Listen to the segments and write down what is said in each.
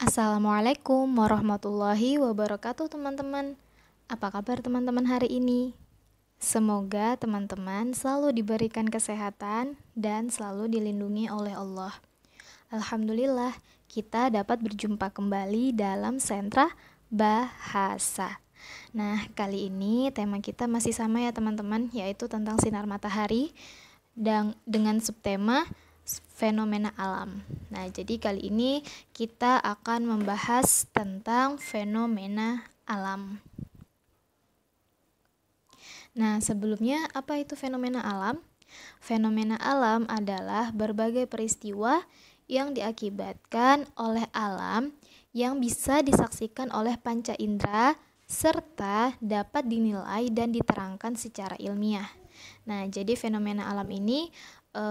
Assalamualaikum warahmatullahi wabarakatuh teman-teman Apa kabar teman-teman hari ini? Semoga teman-teman selalu diberikan kesehatan dan selalu dilindungi oleh Allah Alhamdulillah kita dapat berjumpa kembali dalam sentra bahasa Nah kali ini tema kita masih sama ya teman-teman yaitu tentang sinar matahari dan dengan subtema fenomena alam. Nah, jadi kali ini kita akan membahas tentang fenomena alam. Nah, sebelumnya apa itu fenomena alam? Fenomena alam adalah berbagai peristiwa yang diakibatkan oleh alam yang bisa disaksikan oleh panca indera serta dapat dinilai dan diterangkan secara ilmiah. Nah, jadi fenomena alam ini e,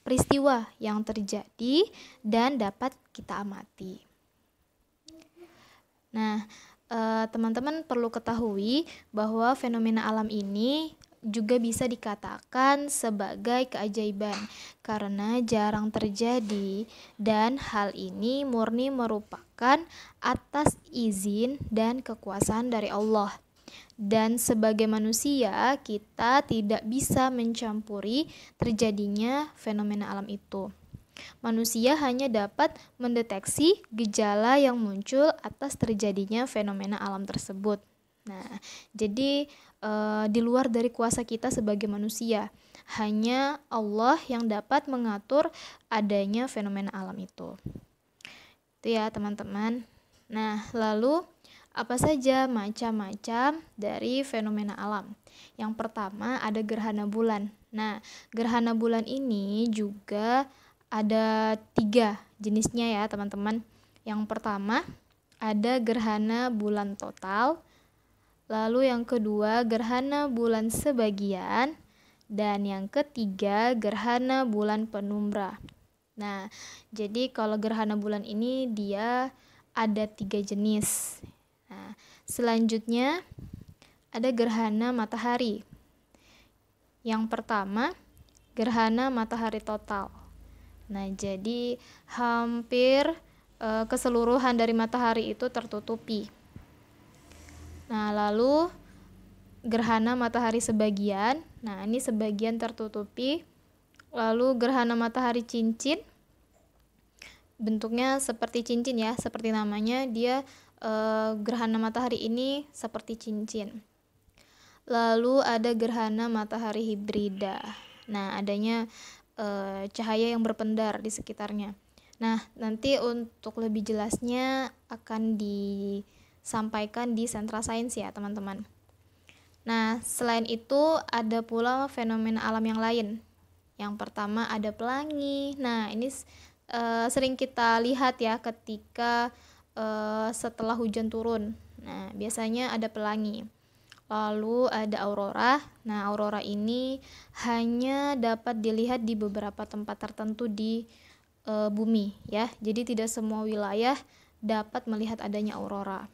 peristiwa yang terjadi dan dapat kita amati. Nah, eh, teman-teman eh, perlu ketahui bahwa fenomena alam ini juga bisa dikatakan sebagai keajaiban karena jarang terjadi dan hal ini murni merupakan atas izin dan kekuasaan dari Allah. Dan sebagai manusia, kita tidak bisa mencampuri terjadinya fenomena alam itu. Manusia hanya dapat mendeteksi gejala yang muncul atas terjadinya fenomena alam tersebut. Nah, jadi e, di luar dari kuasa kita sebagai manusia, hanya Allah yang dapat mengatur adanya fenomena alam itu. Itu ya, teman-teman. Nah, lalu apa saja macam-macam dari fenomena alam. Yang pertama ada gerhana bulan. Nah, gerhana bulan ini juga ada tiga jenisnya ya teman-teman. Yang pertama ada gerhana bulan total, lalu yang kedua gerhana bulan sebagian, dan yang ketiga gerhana bulan penumbra. Nah, jadi kalau gerhana bulan ini dia ada tiga jenis Nah, selanjutnya ada gerhana matahari. Yang pertama, gerhana matahari total. Nah, jadi hampir e, keseluruhan dari matahari itu tertutupi. Nah, lalu gerhana matahari sebagian. Nah, ini sebagian tertutupi. Lalu gerhana matahari cincin bentuknya seperti cincin ya, seperti namanya dia uh, gerhana matahari ini seperti cincin. Lalu ada gerhana matahari hibrida. Nah, adanya uh, cahaya yang berpendar di sekitarnya. Nah, nanti untuk lebih jelasnya akan disampaikan di sentra sains ya, teman-teman. Nah, selain itu ada pula fenomena alam yang lain. Yang pertama ada pelangi. Nah, ini uh, sering kita lihat ya ketika uh, setelah hujan turun. Nah, biasanya ada pelangi. Lalu ada aurora. Nah, aurora ini hanya dapat dilihat di beberapa tempat tertentu di uh, bumi ya. Jadi tidak semua wilayah dapat melihat adanya aurora.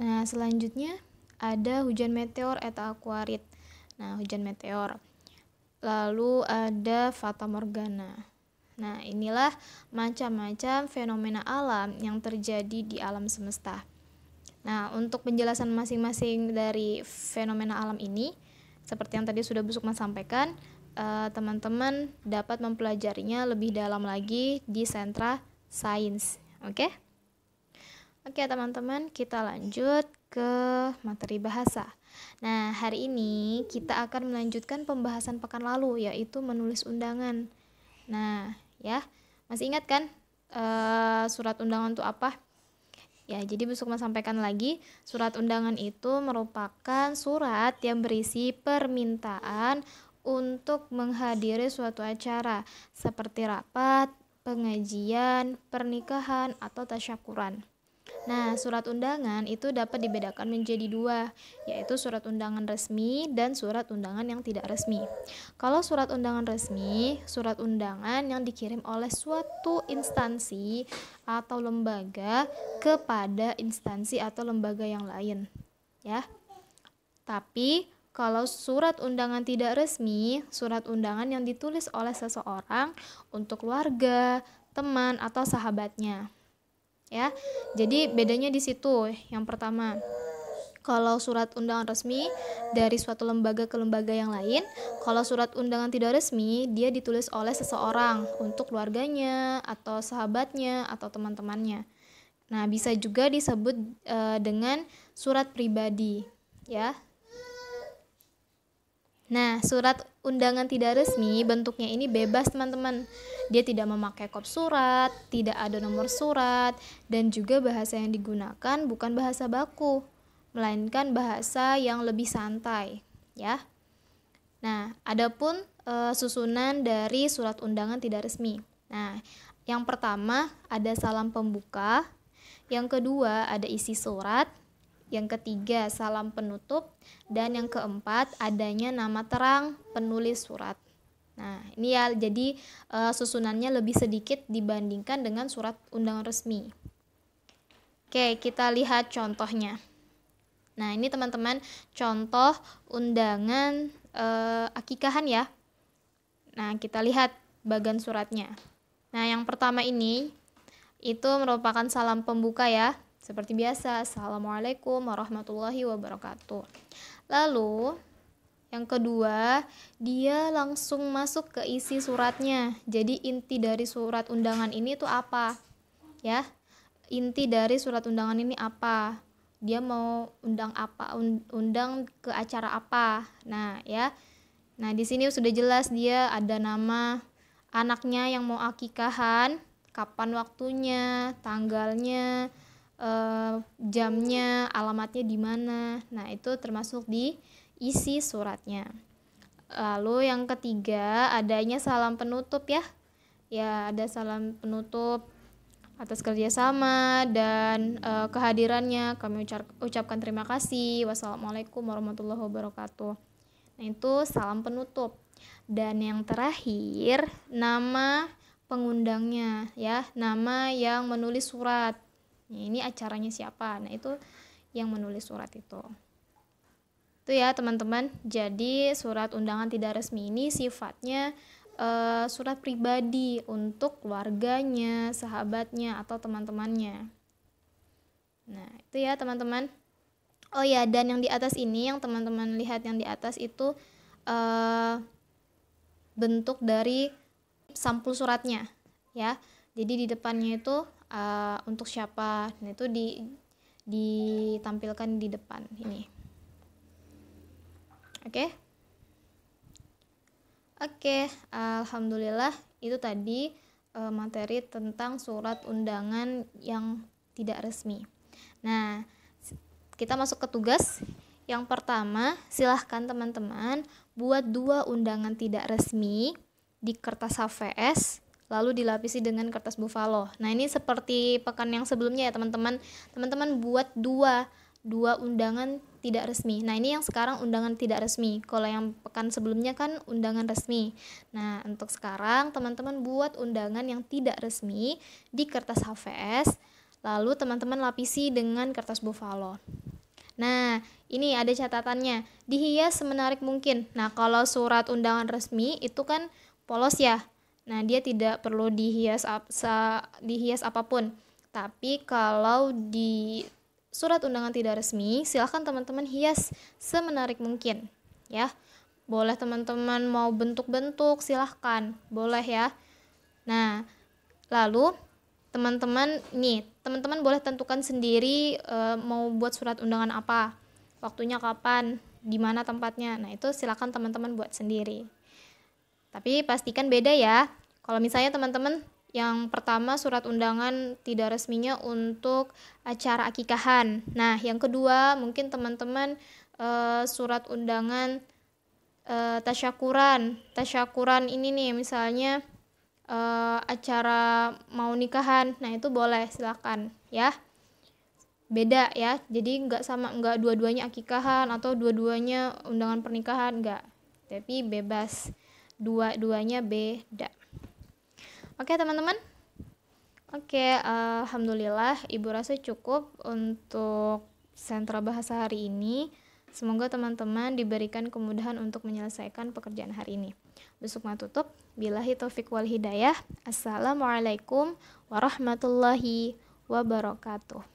Nah, selanjutnya ada hujan meteor atau akuarit. Nah, hujan meteor. Lalu ada fata morgana. Nah, inilah macam-macam fenomena alam yang terjadi di alam semesta. Nah, untuk penjelasan masing-masing dari fenomena alam ini, seperti yang tadi sudah Bu Sukma sampaikan, eh, teman-teman eh, dapat mempelajarinya lebih dalam lagi di sentra sains. Oke? Okay? Oke, okay, teman-teman, kita lanjut ke materi bahasa. Nah, hari ini kita akan melanjutkan pembahasan pekan lalu, yaitu menulis undangan. Nah, ya. Masih ingat kan uh, surat undangan itu apa? Ya, jadi besok Mas sampaikan lagi, surat undangan itu merupakan surat yang berisi permintaan untuk menghadiri suatu acara seperti rapat, pengajian, pernikahan, atau tasyakuran. Nah, surat undangan itu dapat dibedakan menjadi dua, yaitu surat undangan resmi dan surat undangan yang tidak resmi. Kalau surat undangan resmi, surat undangan yang dikirim oleh suatu instansi atau lembaga kepada instansi atau lembaga yang lain, ya. Tapi kalau surat undangan tidak resmi, surat undangan yang ditulis oleh seseorang untuk keluarga, teman, atau sahabatnya ya. Jadi bedanya di situ. Yang pertama, kalau surat undangan resmi dari suatu lembaga ke lembaga yang lain, kalau surat undangan tidak resmi, dia ditulis oleh seseorang untuk keluarganya atau sahabatnya atau teman-temannya. Nah, bisa juga disebut uh, dengan surat pribadi, ya. Nah, surat undangan tidak resmi bentuknya ini bebas teman-teman. Dia tidak memakai kop surat, tidak ada nomor surat, dan juga bahasa yang digunakan bukan bahasa baku, melainkan bahasa yang lebih santai, ya. Nah, adapun e, susunan dari surat undangan tidak resmi. Nah, yang pertama ada salam pembuka, yang kedua ada isi surat, yang ketiga, salam penutup. Dan yang keempat, adanya nama terang penulis surat. Nah, ini ya jadi e, susunannya lebih sedikit dibandingkan dengan surat undangan resmi. Oke, kita lihat contohnya. Nah, ini teman-teman contoh undangan e, akikahan ya. Nah, kita lihat bagan suratnya. Nah, yang pertama ini itu merupakan salam pembuka ya. Seperti biasa, Assalamualaikum warahmatullahi wabarakatuh. Lalu, yang kedua, dia langsung masuk ke isi suratnya. Jadi inti dari surat undangan ini tuh apa? Ya. Inti dari surat undangan ini apa? Dia mau undang apa? Undang ke acara apa? Nah, ya. Nah, di sini sudah jelas dia ada nama anaknya yang mau akikahan, kapan waktunya, tanggalnya, uh, jamnya, alamatnya di mana. Nah, itu termasuk di isi suratnya. Lalu yang ketiga, adanya salam penutup ya. Ya, ada salam penutup atas kerjasama dan uh, kehadirannya. Kami ucap, ucapkan terima kasih. Wassalamualaikum warahmatullahi wabarakatuh. Nah, itu salam penutup. Dan yang terakhir, nama pengundangnya ya, nama yang menulis surat ini acaranya siapa nah itu yang menulis surat itu itu ya teman-teman jadi surat undangan tidak resmi ini sifatnya e, surat pribadi untuk warganya, sahabatnya atau teman-temannya nah itu ya teman-teman oh ya dan yang di atas ini yang teman-teman lihat yang di atas itu e, bentuk dari sampul suratnya ya jadi di depannya itu uh, untuk siapa nah itu di ditampilkan di depan ini oke okay? oke okay, alhamdulillah itu tadi uh, materi tentang surat undangan yang tidak resmi nah kita masuk ke tugas yang pertama, silahkan teman-teman buat dua undangan tidak resmi di kertas HVS lalu dilapisi dengan kertas buffalo. Nah, ini seperti pekan yang sebelumnya ya, teman-teman. Teman-teman buat dua dua undangan tidak resmi. Nah, ini yang sekarang undangan tidak resmi. Kalau yang pekan sebelumnya kan undangan resmi. Nah, untuk sekarang teman-teman buat undangan yang tidak resmi di kertas HVS, lalu teman-teman lapisi dengan kertas buffalo. Nah, ini ada catatannya. Dihias semenarik mungkin. Nah, kalau surat undangan resmi itu kan polos ya. Nah, dia tidak perlu dihias ap dihias apapun. Tapi kalau di surat undangan tidak resmi, silahkan teman-teman hias semenarik mungkin, ya. Boleh teman-teman mau bentuk-bentuk, silahkan, boleh ya. Nah, lalu teman-teman nih, teman-teman boleh tentukan sendiri e, mau buat surat undangan apa, waktunya kapan, di mana tempatnya. Nah, itu silahkan teman-teman buat sendiri. Tapi pastikan beda ya, kalau misalnya teman-teman yang pertama surat undangan tidak resminya untuk acara akikahan. Nah, yang kedua mungkin teman-teman e, surat undangan e, tasyakuran. Tasyakuran ini nih misalnya e, acara mau nikahan. Nah, itu boleh silakan ya. Beda ya. Jadi nggak sama nggak dua-duanya akikahan atau dua-duanya undangan pernikahan nggak. Tapi bebas. Dua-duanya beda. Oke, teman-teman. Oke, uh, alhamdulillah Ibu rasa cukup untuk sentra bahasa hari ini. Semoga teman-teman diberikan kemudahan untuk menyelesaikan pekerjaan hari ini. Besok mah tutup. Bilahi taufik wal hidayah. Assalamualaikum warahmatullahi wabarakatuh.